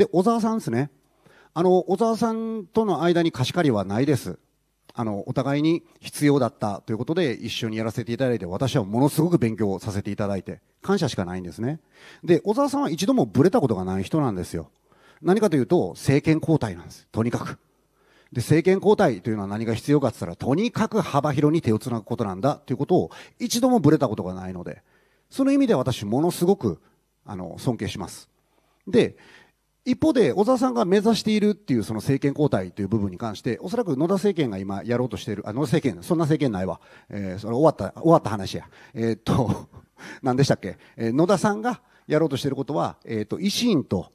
で、小沢さんですね。あの、小沢さんとの間に貸し借りはないです。あの、お互いに必要だったということで一緒にやらせていただいて、私はものすごく勉強させていただいて、感謝しかないんですね。で、小沢さんは一度もブレたことがない人なんですよ。何かというと、政権交代なんです。とにかく。で、政権交代というのは何が必要かって言ったら、とにかく幅広に手をつなぐことなんだということを一度もブレたことがないので、その意味で私ものすごく、あの、尊敬します。で、一方で、小沢さんが目指しているっていうその政権交代という部分に関して、おそらく野田政権が今やろうとしている、あ、野田政権、そんな政権ないわ。えー、それ終わった、終わった話や。えー、っと、何でしたっけ、えー、野田さんがやろうとしていることは、えー、っと、維新と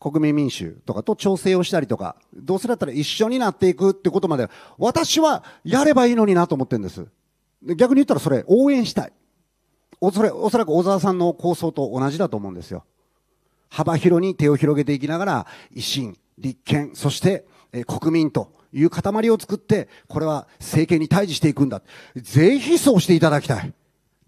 国民民主とかと調整をしたりとか、どうせだったら一緒になっていくってことまで、私はやればいいのになと思ってるんです。逆に言ったらそれ応援したい。おそれ、おそらく小沢さんの構想と同じだと思うんですよ。幅広に手を広げていきながら、維新、立憲、そして、え国民という塊を作って、これは政権に対峙していくんだ。ぜひそうしていただきたい。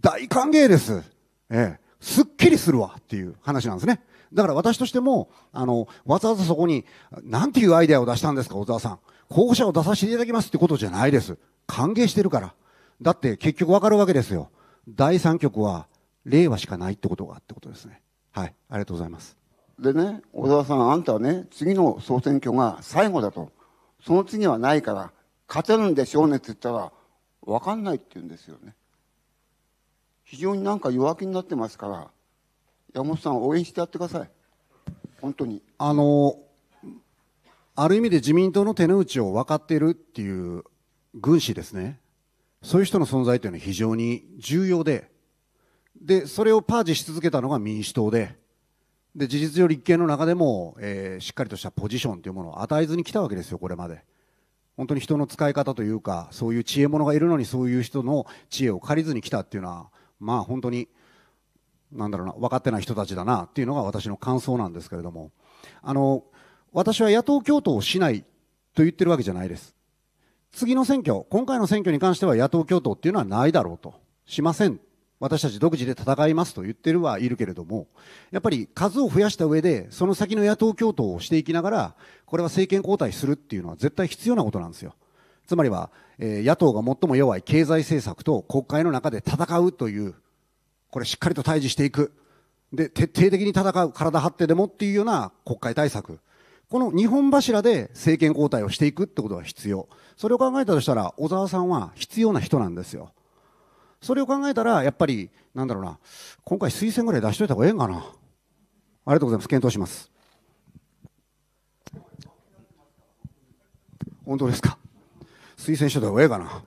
大歓迎です。ええ。すっきりするわっていう話なんですね。だから私としても、あの、わざわざそこに、なんていうアイデアを出したんですか、小沢さん。候補者を出させていただきますってことじゃないです。歓迎してるから。だって結局わかるわけですよ。第3局は、令和しかないってことがってことですね。はい、ありがとうございます。でね、小沢さん、あんたはね、次の総選挙が最後だと、その次はないから、勝てるんでしょうねって言ったら、分かんないって言うんですよね。非常になんか弱気になってますから、山本さん、応援してやってください、本当に。あのある意味で自民党の手の内を分かっているっていう軍師ですね、そういう人の存在というのは非常に重要で、でそれをパージし続けたのが民主党でで事実上、立憲の中でも、えー、しっかりとしたポジションというものを与えずに来たわけですよ、これまで。本当に人の使い方というか、そういう知恵者がいるのに、そういう人の知恵を借りずに来たっていうのは、まあ本当に、なんだろうな、分かってない人たちだなっていうのが私の感想なんですけれども、あの私は野党共闘をしないと言ってるわけじゃないです。次の選挙、今回の選挙に関しては野党共闘っていうのはないだろうと、しません私たち独自で戦いますと言ってるはいるけれども、やっぱり数を増やした上で、その先の野党共闘をしていきながら、これは政権交代するっていうのは絶対必要なことなんですよ。つまりは、えー、野党が最も弱い経済政策と国会の中で戦うという、これしっかりと対峙していく。で、徹底的に戦う、体張ってでもっていうような国会対策。この日本柱で政権交代をしていくってことが必要。それを考えたとしたら、小沢さんは必要な人なんですよ。それを考えたらやっぱりなんだろうな今回推薦ぐらい出しといた方がええんかなありがとうございます検討します本当ですか推薦しといた方がええかな